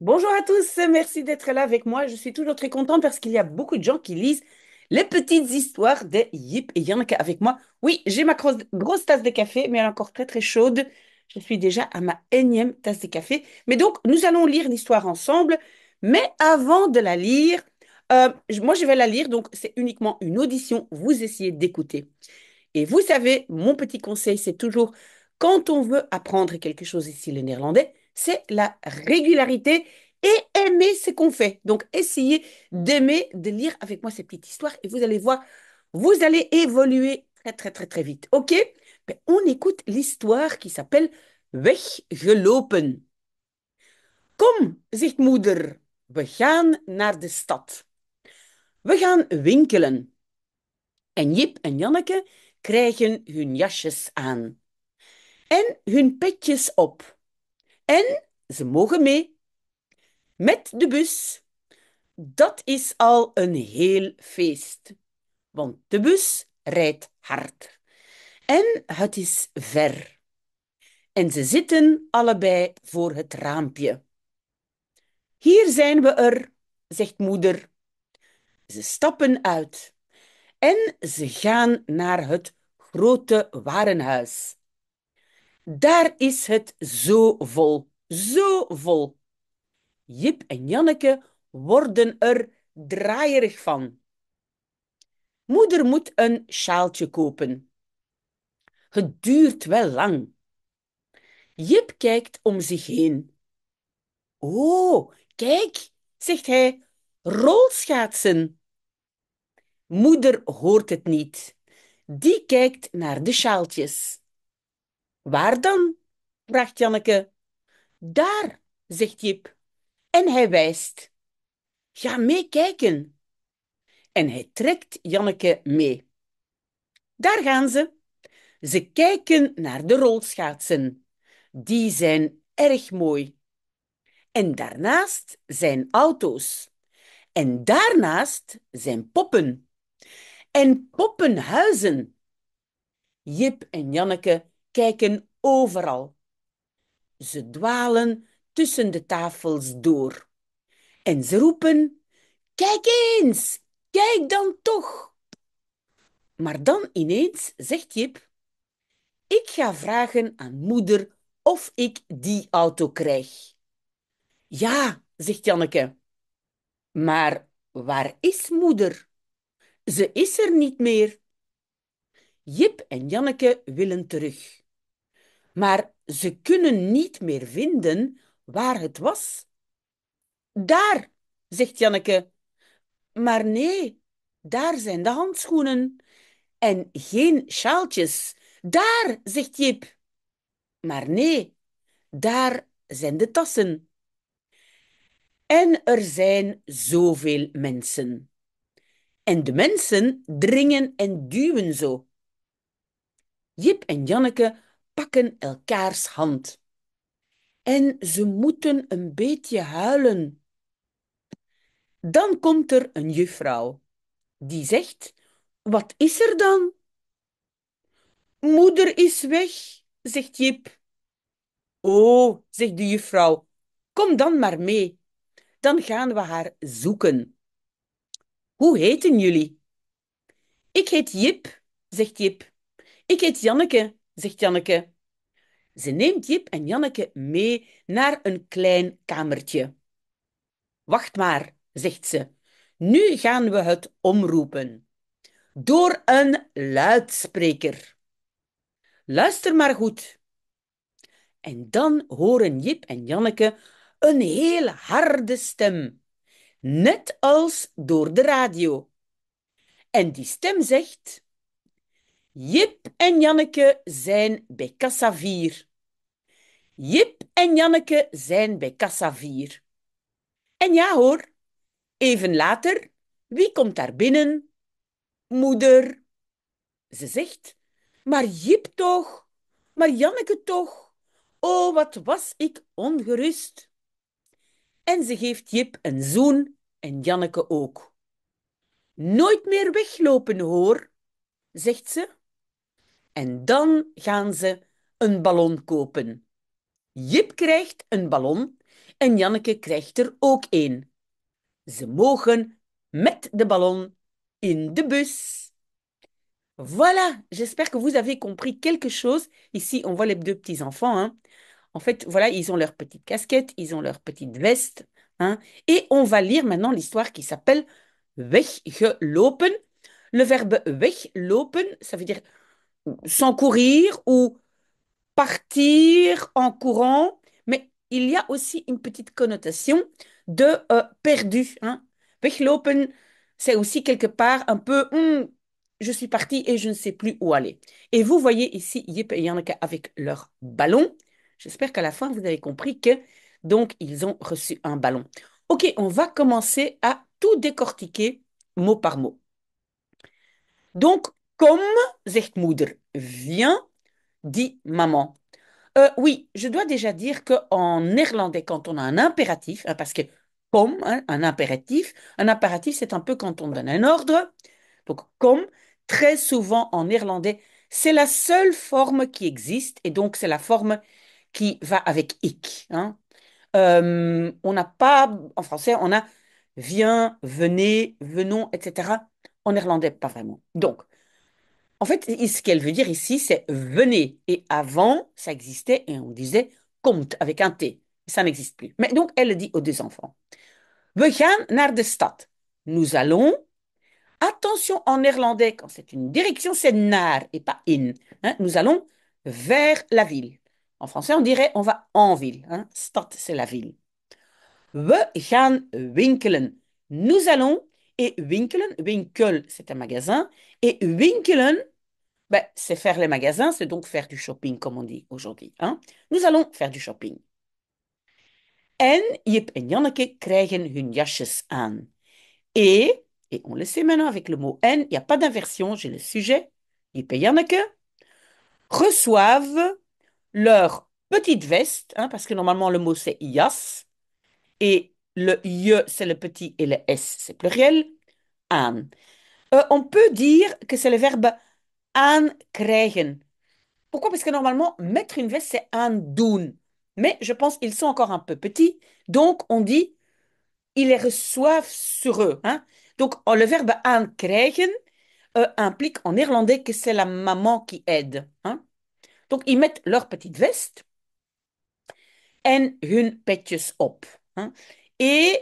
Bonjour à tous, merci d'être là avec moi. Je suis toujours très contente parce qu'il y a beaucoup de gens qui lisent les petites histoires des Yip et Yannick avec moi. Oui, j'ai ma grosse, tasse de café, mais elle est encore très très chaude. Je suis déjà à ma énième tasse de café. Mais donc, nous allons lire l'histoire ensemble. Mais avant de la lire, euh, moi je vais la lire, donc c'est uniquement une audition. Vous essayez d'écouter. Et vous savez, mon petit conseil, c'est toujours quand on veut apprendre quelque chose ici, le néerlandais, c'est la régularité et aimer ce qu'on fait. Donc, essayez d'aimer, de lire avec moi cette petite histoire et vous allez voir, vous allez évoluer très, très, très, très vite. OK ben, On écoute l'histoire qui s'appelle Weggelopen. Kom, zegt moeder, we gaan naar de stad. We gaan winkelen. En Jip en Janneke krijgen hun jasjes aan en hun petjes op. En ze mogen mee met de bus. Dat is al een heel feest, want de bus rijdt hard. En het is ver. En ze zitten allebei voor het raampje. Hier zijn we er, zegt moeder. Ze stappen uit en ze gaan naar het grote warenhuis daar is het zo vol, zo vol. Jip en Janneke worden er draaierig van. Moeder moet een sjaaltje kopen. Het duurt wel lang. Jip kijkt om zich heen. Oh, kijk, zegt hij, rolschaatsen. Moeder hoort het niet. Die kijkt naar de sjaaltjes. Waar dan? vraagt Janneke. Daar, zegt Jip. En hij wijst. Ga meekijken. En hij trekt Janneke mee. Daar gaan ze. Ze kijken naar de rolschaatsen. Die zijn erg mooi. En daarnaast zijn auto's. En daarnaast zijn poppen. En poppenhuizen. Jip en Janneke kijken overal. Ze dwalen tussen de tafels door. En ze roepen: Kijk eens, kijk dan toch! Maar dan ineens zegt Jip: Ik ga vragen aan moeder of ik die auto krijg. Ja, zegt Janneke. Maar waar is moeder? Ze is er niet meer. Jip en Janneke willen terug maar ze kunnen niet meer vinden waar het was. Daar, zegt Janneke. Maar nee, daar zijn de handschoenen. En geen sjaaltjes. Daar, zegt Jip. Maar nee, daar zijn de tassen. En er zijn zoveel mensen. En de mensen dringen en duwen zo. Jip en Janneke pakken elkaars hand. En ze moeten een beetje huilen. Dan komt er een juffrouw die zegt: Wat is er dan? Moeder is weg, zegt Jip. Oh, zegt de juffrouw, kom dan maar mee. Dan gaan we haar zoeken. Hoe heten jullie? Ik heet Jip, zegt Jip. Ik heet Janneke, zegt Janneke. Ze neemt Jip en Janneke mee naar een klein kamertje. Wacht maar, zegt ze. Nu gaan we het omroepen. Door een luidspreker. Luister maar goed. En dan horen Jip en Janneke een heel harde stem, net als door de radio. En die stem zegt: Jip en Janneke zijn bij kassa Jip en Janneke zijn bij kassa En ja hoor, even later, wie komt daar binnen? Moeder. Ze zegt, maar Jip toch, maar Janneke toch. Oh, wat was ik ongerust. En ze geeft Jip een zoen en Janneke ook. Nooit meer weglopen hoor, zegt ze. En dan gaan ze een ballon kopen. Jip krijgt een ballon en Janneke krijgt er ook één. Ze mogen met de ballon in de bus. Voilà, j'espère que vous avez compris quelque chose. Ici, on voit les deux petits-enfants. Hein. En fait, voilà, ils ont leur petite casquette, ils ont leur petite veste. Hein. Et on va lire maintenant l'histoire qui s'appelle Weggelopen. Le verbe weglopen, ça veut dire sans courir ou partir en courant, mais il y a aussi une petite connotation de euh, perdu. Hein. c'est aussi quelque part un peu hmm, je suis parti et je ne sais plus où aller. Et vous voyez ici y en a avec leur ballon. J'espère qu'à la fin, vous avez compris que donc ils ont reçu un ballon. Ok, on va commencer à tout décortiquer mot par mot. Donc, Com zegt viens, dit maman. Euh, oui, je dois déjà dire qu'en néerlandais, quand on a un impératif, hein, parce que comme, hein, un impératif, un impératif, c'est un peu quand on donne un ordre. Donc, comme, très souvent en néerlandais, c'est la seule forme qui existe, et donc c'est la forme qui va avec ik. Hein. Euh, on n'a pas, en français, on a viens, venez, venons, etc. En néerlandais, pas vraiment. Donc, en fait, ce qu'elle veut dire ici, c'est venez. Et avant, ça existait et on disait compte avec un T. Ça n'existe plus. Mais donc, elle dit aux deux enfants We gaan naar de stad. Nous allons. Attention en néerlandais, quand c'est une direction, c'est naar et pas in. Hein. nous allons vers la ville. En français, on dirait on va en ville. Hein. Stad, c'est la ville. We gaan winkelen. Nous allons. Et winkelen, winkel, c'est un magasin. Et winkelen, ben, c'est faire les magasins, c'est donc faire du shopping, comme on dit aujourd'hui. Hein? Nous allons faire du shopping. En Yip Janneke krijgen hun jasjes aan. Et, et on le sait maintenant avec le mot en, il n'y a pas d'inversion, j'ai le sujet. Yip et Janneke reçoivent leur petite veste, hein, parce que normalement le mot c'est jas, et le ye c'est le petit et le s c'est pluriel, euh, on peut dire que c'est le verbe krijgen. Pourquoi Parce que normalement, mettre une veste, c'est doen, Mais je pense qu'ils sont encore un peu petits, donc on dit ils les reçoivent sur eux. Hein. Donc oh, le verbe krijgen euh, implique en néerlandais que c'est la maman qui aide. Hein. Donc ils mettent leur petite veste en hun petjes op. Hein, et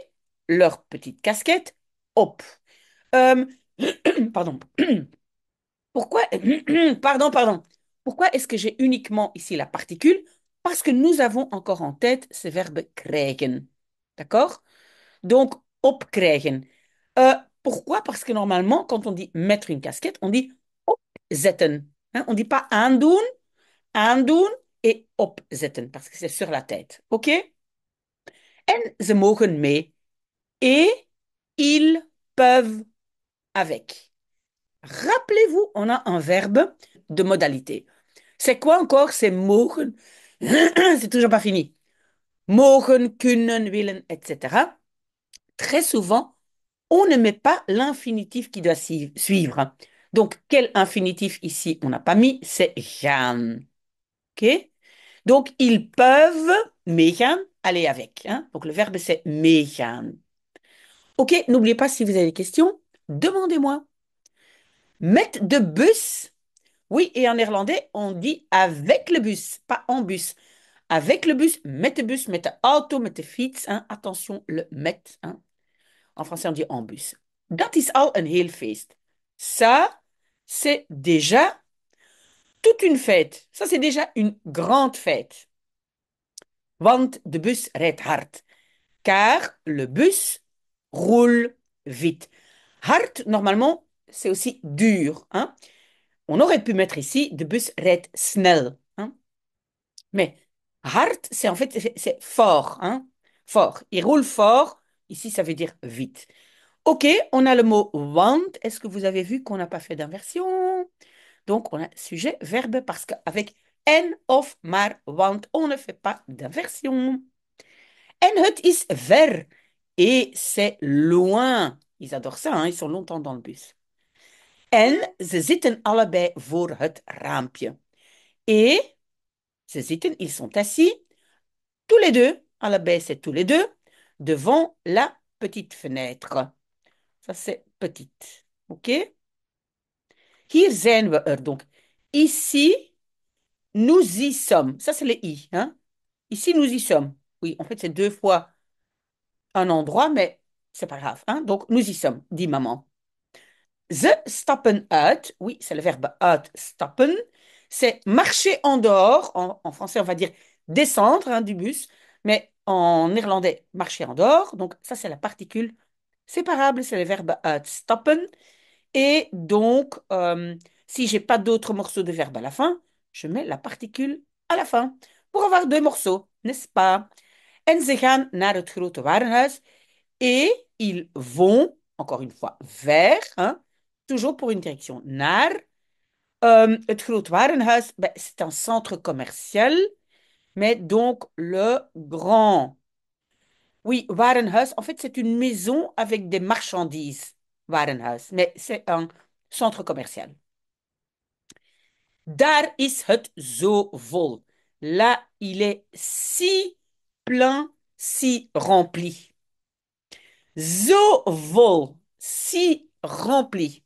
leur petite casquette op. Euh, pardon. Pourquoi, pardon, pardon, pourquoi est-ce que j'ai uniquement ici la particule Parce que nous avons encore en tête ce verbe krijgen. D'accord Donc, opkrijgen. Euh, pourquoi Parce que normalement, quand on dit mettre une casquette, on dit opzetten. Hein? on ne dit pas aandoen, aandoen et opzetten, parce que c'est sur la tête. OK En ze mogen mee. Et eh, ils peuvent avec. Rappelez-vous, on a un verbe de modalité. C'est quoi encore C'est « mogen C'est toujours pas fini. Mogen, kunnen, willen, etc. Très souvent, on ne met pas l'infinitif qui doit suivre. Donc, quel infinitif ici on n'a pas mis C'est jan ». OK Donc, ils peuvent, megan, aller avec. Hein. Donc, le verbe, c'est megan. OK, n'oubliez pas, si vous avez des questions, demandez-moi met de bus. Oui, et en néerlandais, on dit avec le bus, pas en bus. Avec le bus, met de bus, met auto, met de fiets. Hein. Attention, le met. Hein. En français, on dit en bus. That is all a heel feast. Ça, c'est déjà toute une fête. Ça, c'est déjà une grande fête. Want de bus red hard. Car le bus roule vite. Hard, normalement, c'est aussi dur. Hein? On aurait pu mettre ici de bus red snell. Hein? Mais hard, c'est en fait c'est fort. Hein? Fort. Il roule fort. Ici, ça veut dire vite. OK, on a le mot want. Est-ce que vous avez vu qu'on n'a pas fait d'inversion Donc, on a sujet, verbe, parce qu'avec en of mar, want, on ne fait pas d'inversion. En hut is ver. Et c'est loin. Ils adorent ça, hein. ils sont longtemps dans le bus. En Et ils sont assis, tous les deux, allebei c'est tous les deux, devant la petite fenêtre. Ça c'est petite. OK Hier we er, donc. Ici, nous y sommes. Ça c'est le i. Hein? Ici, nous y sommes. Oui, en fait c'est deux fois un endroit, mais c'est pas grave. Hein? Donc, nous y sommes, dit maman. The stoppen uit ». oui, c'est le verbe out stoppen, c'est marcher en dehors, en, français on va dire descendre hein, du bus, mais en irlandais marcher en dehors, donc ça c'est la particule séparable, c'est le verbe out stoppen. et donc euh, si j'ai pas d'autres morceaux de verbe à la fin, je mets la particule à la fin pour avoir deux morceaux, n'est-ce pas? En ze gaan naar het grote warenhuis et ils vont, encore une fois, vers, hein, toujours pour une direction naar. Euh, het Groot Warenhuis, ben, c'est un centre commercial, mais donc le grand. Oui, Warenhuis, en fait, c'est une maison avec des marchandises, Warenhuis, mais c'est un centre commercial. Daar is het zo vol. Là, il est si plein, si rempli. Zo vol, si rempli.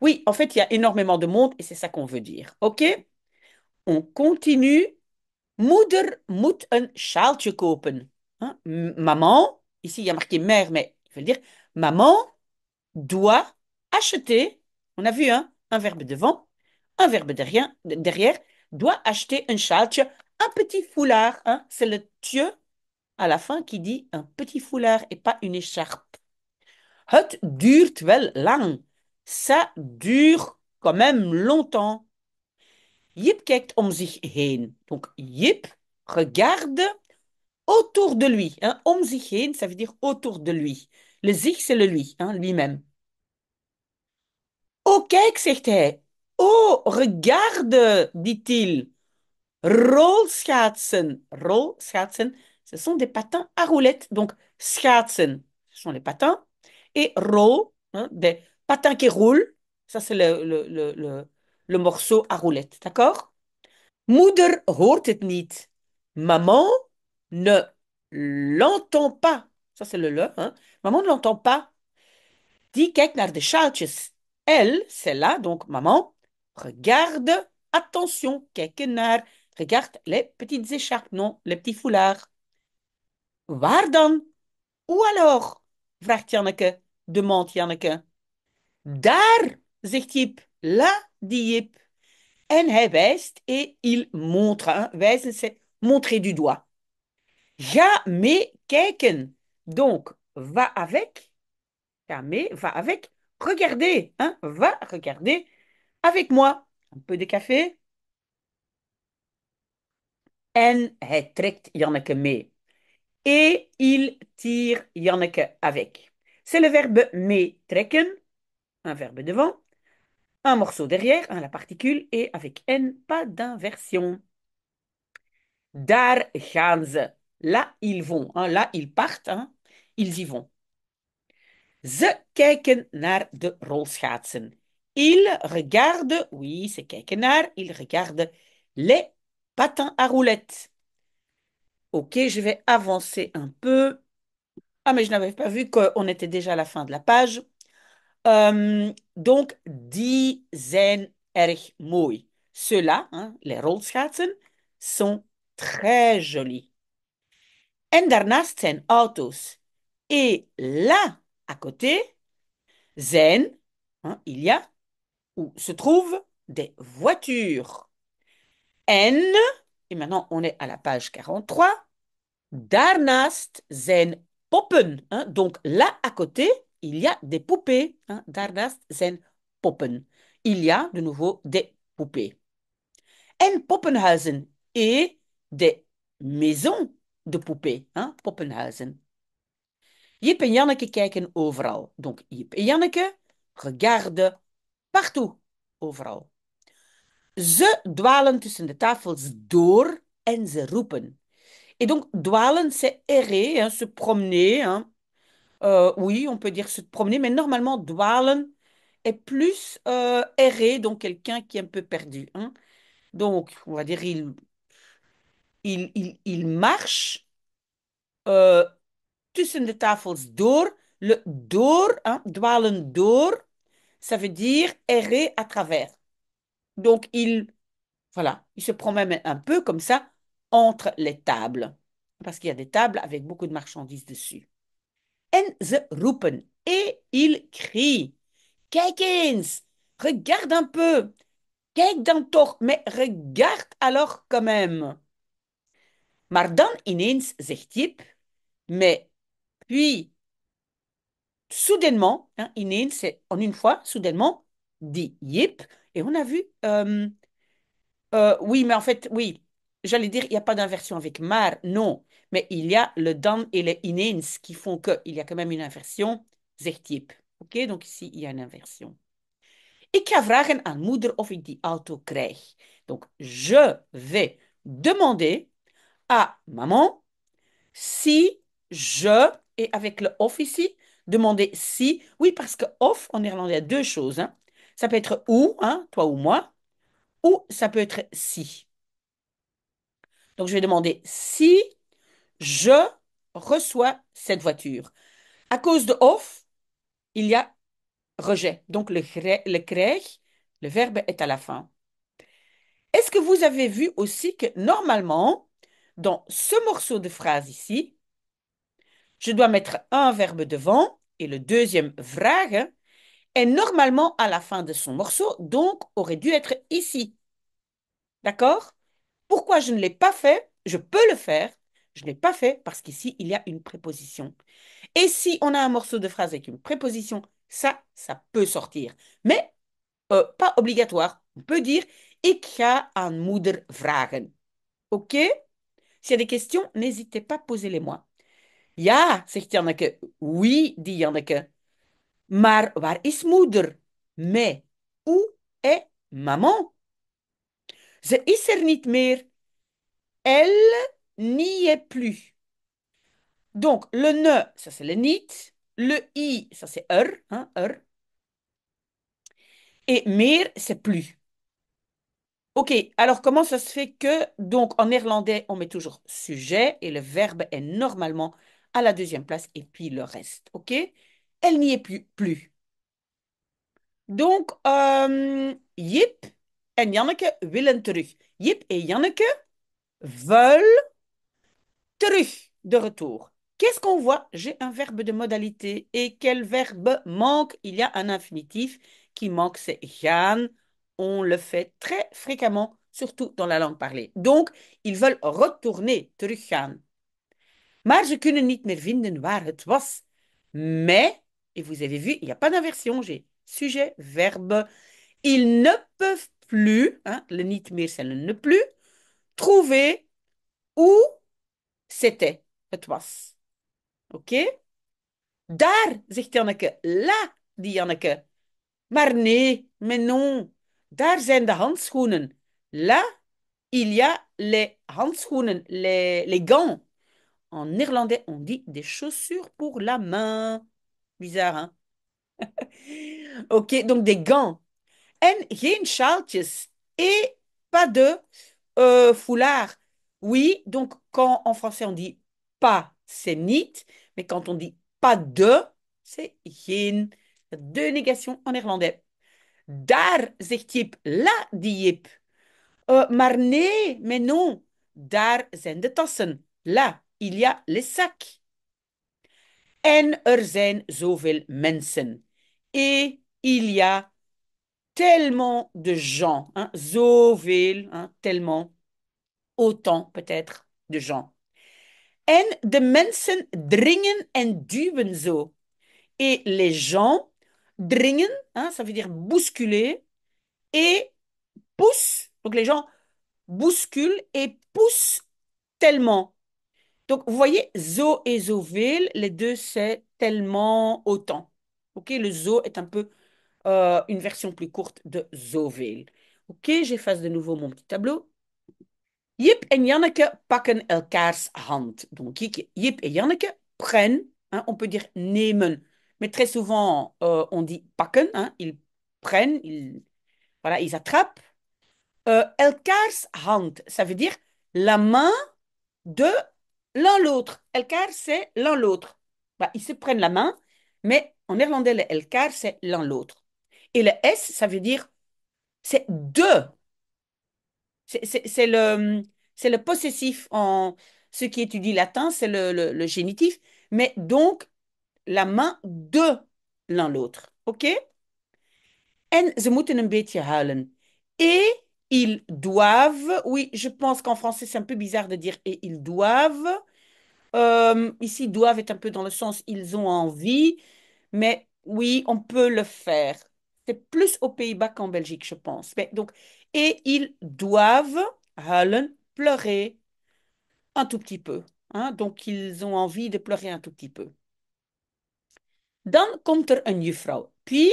Oui, en fait, il y a énormément de monde et c'est ça qu'on veut dire. OK On continue. Moeder moet een sjaaltje kopen. Hein? Maman, ici il y a marqué mère, mais il veux dire maman doit acheter. On a vu hein, un verbe devant, un verbe derrière, doit acheter un sjaaltje, un petit foulard. Hein? C'est le tieu à la fin qui dit un petit foulard et pas une écharpe. Het duurt wel lang ça dure quand même longtemps. Yip kijkt om zich heen. Donc Yip regarde autour de lui. Hein. Om zich heen, ça veut dire autour de lui. Le zich, c'est le lui, hein, lui-même. Oh, kijk, zegt hij. Oh, regarde, dit-il. Roll schaatsen, ce sont des patins à roulettes. Donc, schaatsen, ce sont les patins. Et roll, hein, des patin qui roule, ça c'est le, morceau à roulette, d'accord Moeder hoort niet. Maman ne l'entend pas. Ça c'est le le, hein. Maman ne l'entend pas. Die kijkt naar de Elle, celle-là, donc maman, regarde, attention, quelqu'un regarde les petites écharpes, non, les petits foulards. Waar dan? Ou alors Janneke, demande Janneke. Daar, zegt Jip. Là, dit En hij wijst et eh, il montre. un Wijzen, c'est montrer du doigt. jamais kijken. Donc, va avec. Ga va avec. Regardez, hein, va regarder avec moi. Un peu de café. En hij trekt Janneke mee. Et il tire Janneke avec. C'est le verbe mee, trekken un verbe devant, un morceau derrière, la particule, et avec N, pas d'inversion. Dar ze ». là ils vont, hein, là ils partent, hein. ils y vont. Ze kijken naar de rolschaatsen. Ils regardent, oui, c'est kijken naar, ils regardent les patins à roulettes. Ok, je vais avancer un peu. Ah, mais je n'avais pas vu qu'on était déjà à la fin de la page. Ehm, donc, die zijn erg mooi. Ceux-là, hein, les rolschaatsen, sont très jolis. En daarnaast zijn auto's. Et là, à côté, zijn, hein, il y a, où se trouvent des voitures. En, et maintenant on est à la page 43, daarnaast zijn poppen. Hein, donc là, à côté, il y a des poupées. Hein? Daarnaast zijn poppen. Il y a de nouveau des poupées. En poppenhuizen et des maisons de poupées. Hein? Poppenhuizen. Jip en Janneke kijken overal. Donc Jip en Janneke regarde partout, overal. Ze dwalen tussen de tafels door en ze roepen. Et donc, dwalen, c'est errer, hein, se promener, hein, Euh, oui, on peut dire se promener, mais normalement, dwalen est plus euh, erré, donc quelqu'un qui est un peu perdu. Hein. Donc, on va dire, il, il, il, marche tout euh, tussen de tafels door. Le door, hein, dwalen door, ça veut dire errer à travers. Donc, il, voilà, il se promène un peu comme ça entre les tables, parce qu'il y a des tables avec beaucoup de marchandises dessus. Et ils crient. Kijk regarde un peu. Kijk dan mais regarde alors quand même. mais puis, soudainement, hein, c'est en une fois, soudainement, dit Yip, et on a vu, euh, euh, oui, mais en fait, oui, j'allais dire, il n'y a pas d'inversion avec mar, non, mais il y a le dan et le inens qui font qu'il y a quand même une inversion, zechtiep. ok donc ici, il y a une inversion. Ik ga vragen aan moeder of ik die auto krijg. Donc, je vais demander à maman si je, et avec le of ici, demander si. Oui, parce que of en irlandais il y a deux choses. Hein. Ça peut être ou, hein, toi ou moi, ou ça peut être si. Donc, je vais demander si je reçois cette voiture. À cause de off, il y a rejet. Donc, le, le le verbe est à la fin. Est-ce que vous avez vu aussi que normalement, dans ce morceau de phrase ici, je dois mettre un verbe devant et le deuxième vrage est normalement à la fin de son morceau, donc aurait dû être ici. D'accord pourquoi je ne l'ai pas fait Je peux le faire. Je ne l'ai pas fait parce qu'ici, il y a une préposition. Et si on a un morceau de phrase avec une préposition, ça, ça peut sortir. Mais euh, pas obligatoire. On peut dire Ik habe aan moeder vragen. OK S'il y a des questions, n'hésitez pas, à poser les moi Ja, zegt Janneke. Oui, dit Janneke. Maar waar is Mais où est maman Ze is er meer. Elle n'y est plus. Donc, le ne, ça c'est le niet. Le i, ça c'est er, hein, er, Et meer, c'est plus. Ok, alors comment ça se fait que, donc en néerlandais, on met toujours sujet et le verbe est normalement à la deuxième place et puis le reste. Ok Elle n'y est plus. plus. Donc, euh, yip, en Janneke willen terug. Jip et Janneke veulent terug, de retour. Qu'est-ce qu'on voit J'ai un verbe de modalité. Et quel verbe manque Il y a un infinitif qui manque, c'est gaan. On le fait très fréquemment, surtout dans la langue parlée. Donc, ils veulent retourner, teruggaan. Maar ze kunnen niet meer vinden waar het was. Mais, et vous avez vu, il n'y a pas d'inversion, j'ai sujet, verbe. Ils ne peuvent plus, hein, le meer, c'est le ne plus, trouver où c'était, het was. Ok. Okay? Daar, zegt Janneke, Là, dit Janneke. Maar nee, mais non, daar zijn de handschoenen. Là, il y a les handschoenen, les, les gants. En néerlandais, on dit des chaussures pour la main. Bizarre, hein? ok, donc des gants geen sjaaltjes et pas de euh, foulard. Oui, donc quand en français on dit pas, c'est niet, mais quand on dit pas de, c'est geen. Deux négations en irlandais. « Daar zegt Jip, la dit Jip. Euh, mais non. Daar zijn de tassen. Là, il y a les sacs. En er zijn zoveel mensen. Et il y a tellement de gens, hein, hein, tellement, autant peut-être de gens. En de mensen dringen en duwen zo. Et les gens dringen, hein, ça veut dire bousculer, et poussent. Donc les gens bousculent et poussent tellement. Donc vous voyez, zo et zooville, les deux c'est tellement autant. Ok, le zo est un peu euh, une version plus courte de Zoville. Ok, j'efface de nouveau mon petit tableau. Jip en Janneke pakken elkaars hand. Donc, Jip et Janneke prennent, hein, on peut dire nemen, mais très souvent euh, on dit pakken, hein, ils prennent, ils, voilà, ils attrapent. Euh, elkaars hand, ça veut dire la main de l'un l'autre. Elkaar, c'est l'un l'autre. Bah, ils se prennent la main, mais en néerlandais, le elkaar, c'est l'un l'autre. Et le S, ça veut dire c'est de. C'est le, le possessif en ceux qui étudient latin, c'est le, génitif, mais donc la main de l'un l'autre. OK? Et ils doivent, oui, je pense qu'en français c'est un peu bizarre de dire et ils doivent. Euh, ici, doivent est un peu dans le sens ils ont envie, mais oui, on peut le faire plus aux Pays-Bas qu'en Belgique, je pense. donc, et ils doivent, pleurer un tout petit peu. Hein. Donc, ils ont envie de pleurer un tout petit peu. Dan komt er een Puis,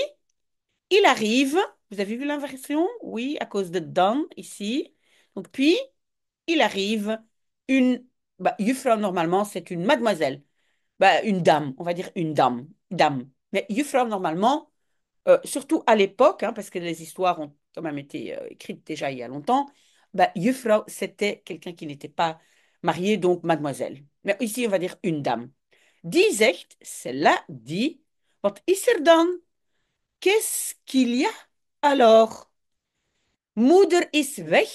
il arrive, vous avez vu l'inversion Oui, à cause de dan, ici. Donc, puis, il arrive une... Bah, normalement, c'est une mademoiselle. Bah, une dame, on va dire une dame. Dame. Mais juffrouw, normalement, euh, surtout à l'époque, hein, parce que les histoires ont quand même été euh, écrites déjà il y a longtemps, bah, c'était quelqu'un qui n'était pas marié, donc mademoiselle. Mais ici, on va dire une dame. Die zegt, c'est là dit, wat is er dan? Qu'est-ce qu'il y a alors? Moeder is weg,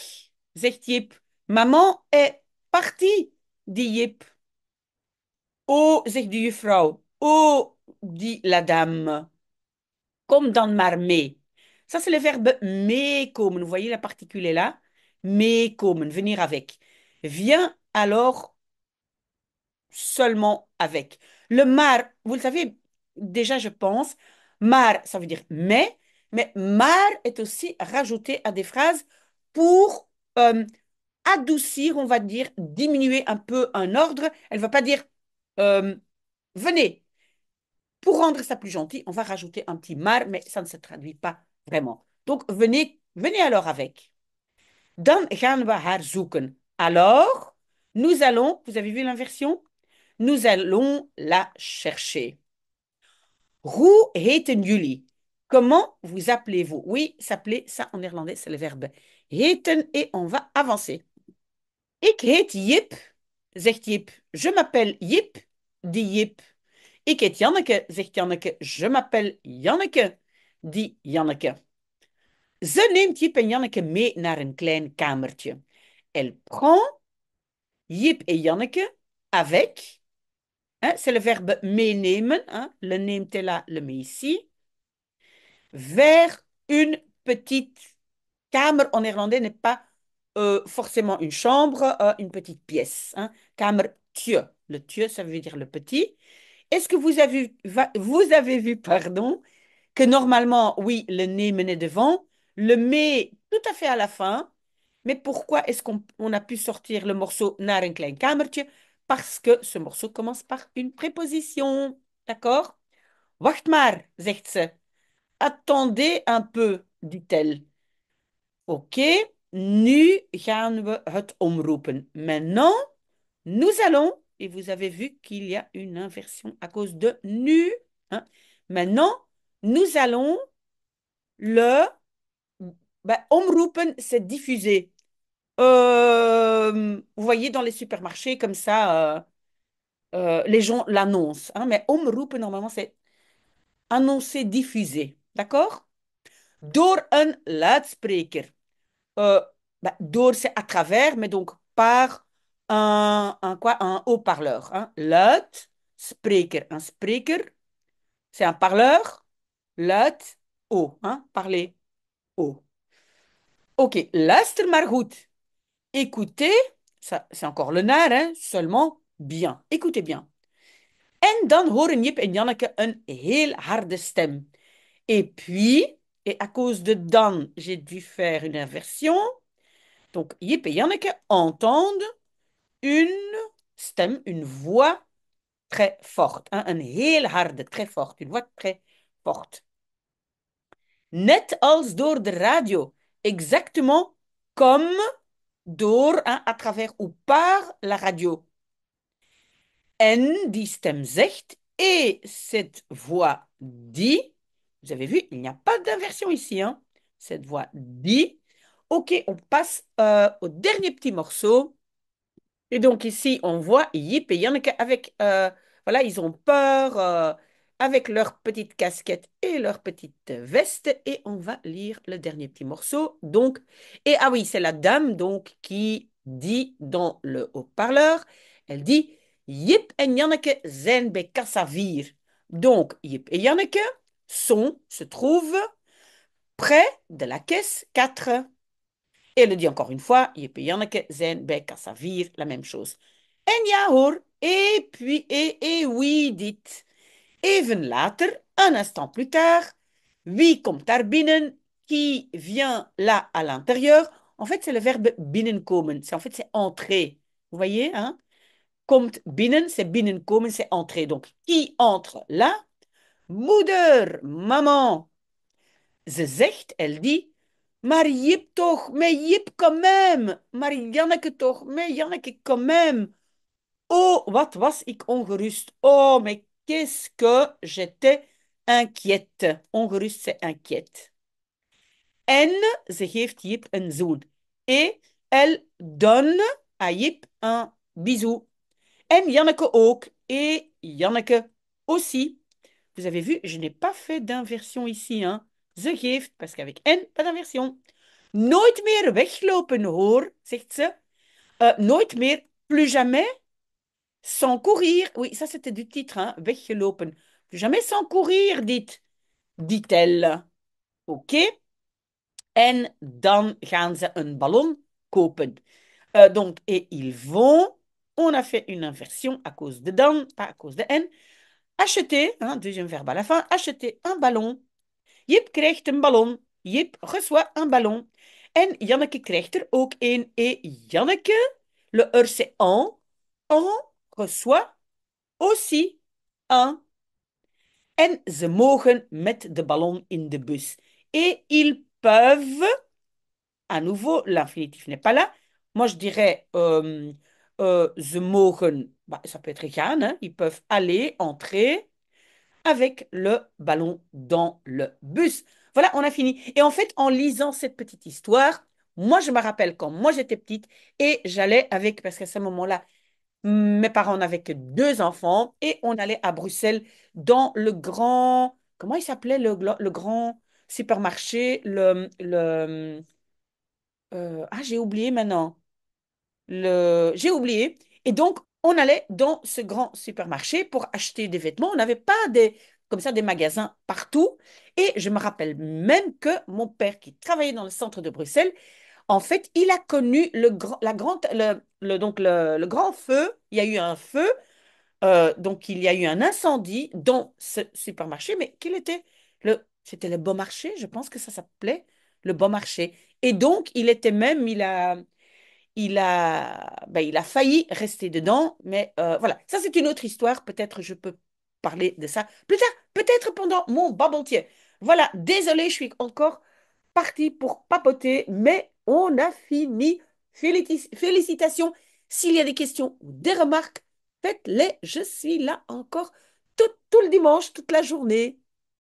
zegt Jip. Maman est partie, dit Jip. Oh, zegt de Oh, dit la dame comme dans marmé. Ça, c'est le verbe comme ». Vous voyez la particule est là comme »,« venir avec. Viens alors seulement avec. Le mar, vous le savez déjà, je pense, mar, ça veut dire mais, mais mar est aussi rajouté à des phrases pour euh, adoucir, on va dire, diminuer un peu un ordre. Elle ne va pas dire euh, venez, pour rendre ça plus gentil, on va rajouter un petit mar, mais ça ne se traduit pas vraiment. Donc, venez, venez alors avec. Dan gaan we haar zoeken. Alors, nous allons, vous avez vu l'inversion Nous allons la chercher. Hoe heten jullie Comment vous appelez-vous Oui, s'appeler, ça en néerlandais, c'est le verbe heten et on va avancer. Ik heet Jip, zegt Jip. Je m'appelle Jip, dit Jip. Ik heet Janneke, zegt Janneke. Je m'appelle Janneke, dit Janneke. Ze neemt Jip en Janneke mee naar een klein kamertje. Elle prend Jip et Janneke avec. C'est le verbe meenemen. Hein, le neemt elle le met ici. Vers une petite kamer en néerlandais n'est pas euh, forcément une chambre, euh, une petite pièce. Hein. Kamertje. Le tje, ça veut dire le petit. Est-ce que vous avez, vu, pardon, que normalement, oui, le nez menait devant, le mais tout à fait à la fin, mais pourquoi est-ce qu'on a pu sortir le morceau Naar klein kamertje Parce que ce morceau commence par une préposition, d'accord Wacht maar, zegt Attendez un peu, dit-elle. Ok, nu gaan we het omroepen. Maintenant, nous allons et vous avez vu qu'il y a une inversion à cause de nu. Hein. Maintenant, nous allons le home ben, c'est diffuser. Euh, vous voyez dans les supermarchés comme ça, euh, euh, les gens l'annoncent. Hein. mais omrupen, normalement, c'est annoncer, diffuser. D'accord Door un loudspreaker. Ben, door, c'est à travers, mais donc par un, quoi, un haut-parleur. Hein? Lot Un speaker c'est un parleur. Lot haut. Hein? Parler haut. Ok, l'astre, maar goed. Écoutez, ça, c'est encore le nard hein? seulement bien. Écoutez bien. En dan horen Jip en Janneke een heel harde stem. Et puis, et à cause de dan, j'ai dû faire une inversion. Donc, jip et Janneke entendent une stem, une voix très forte. Hein, un heel hard très forte. Une voix très forte. Net als door de radio. Exactement comme door, hein, à travers ou par la radio. En die stem zegt, et cette voix dit, vous avez vu, il n'y a pas d'inversion ici, hein, cette voix dit. Ok, on passe euh, au dernier petit morceau. Et donc ici, on voit Yip et Yannick avec, euh, voilà, ils ont peur euh, avec leur petite casquette et leur petite veste. Et on va lire le dernier petit morceau. Donc, et ah oui, c'est la dame donc qui dit dans le haut-parleur, elle dit Yip et Yannick Zenbe Donc, Yip et Yannick sont, se trouvent près de la caisse 4. Et le dit encore une fois, que Zen, Bek, Savir, la même chose. En et puis, et, et oui, dit. Even later, un instant plus tard, wie komt qui vient là à l'intérieur. En fait, c'est le verbe binnenkomen. C'est en fait, c'est entrer. Vous voyez, hein? Komt binnen, c'est binnenkomen, c'est entrer. Donc, qui entre là? Moeder, maman. Ze zegt, elle dit, Maar yip, toch, mais yip, quand même. Maar Janneke toch, maar Janneke quand même. Oh, wat was ik ongerust. Oh, mais qu'est-ce que j'étais inquiète. Ongerust, c'est inquiète. En, ze geeft Jip een zoen. Et elle donne à Jip un bisou. En Janneke ook. Et Janneke aussi. Vous avez vu, je n'ai pas fait d'inversion ici. Hein. Ze geeft, qu'avec « n » pas d'inversion. « Nooit meer weglopen hoor, zegt ze. Eh, meer, plus jamais, sans courir. Oui, ça c'était du titre, hein, weggelopen. Plus jamais sans courir, dit, dit-elle. Ok. « Et, En dan gaan ze een ballon kopen. Eh, donc, et ils vont, on a fait une inversion à cause de dan, pas à cause de n, acheter, hein, deuxième verbe à la fin, acheter un ballon Jip krijgt een ballon. Jip reçoit un ballon. En Janneke krijgt er ook een. Et eh, Janneke, le er c'est en. En reçoit aussi un. En ze mogen met de ballon in de bus. Et eh, ils peuvent. À nouveau, l'infinitif n'est pas là. Moi, je dirais euh, euh, ze mogen. Bah, ça peut être gaan. Hein. Ils peuvent aller, entrer avec le ballon dans le bus. Voilà, on a fini. Et en fait, en lisant cette petite histoire, moi, je me rappelle quand moi j'étais petite et j'allais avec, parce qu'à ce moment-là, mes parents n'avaient que deux enfants et on allait à Bruxelles dans le grand, comment il s'appelait le, grand supermarché, le, euh, ah j'ai oublié maintenant, le, j'ai oublié. Et donc on allait dans ce grand supermarché pour acheter des vêtements. On n'avait pas des, comme ça des magasins partout. Et je me rappelle même que mon père, qui travaillait dans le centre de Bruxelles, en fait, il a connu le, la grande, le, donc le, grand feu. Il y a eu un feu. Euh, donc, il y a eu un incendie dans ce supermarché. Mais qu'il était le. C'était le Bon Marché, je pense que ça s'appelait le Bon Marché. Et donc, il était même, il a, ben, il a, failli rester dedans, mais euh, voilà, ça c'est une autre histoire, peut-être je peux parler de ça plus tard, peut-être pendant mon tea. Voilà, désolé, je suis encore partie pour papoter, mais on a fini. Félicitations. S'il y a des questions ou des remarques, faites-les. Je suis là encore tout le dimanche, toute la journée.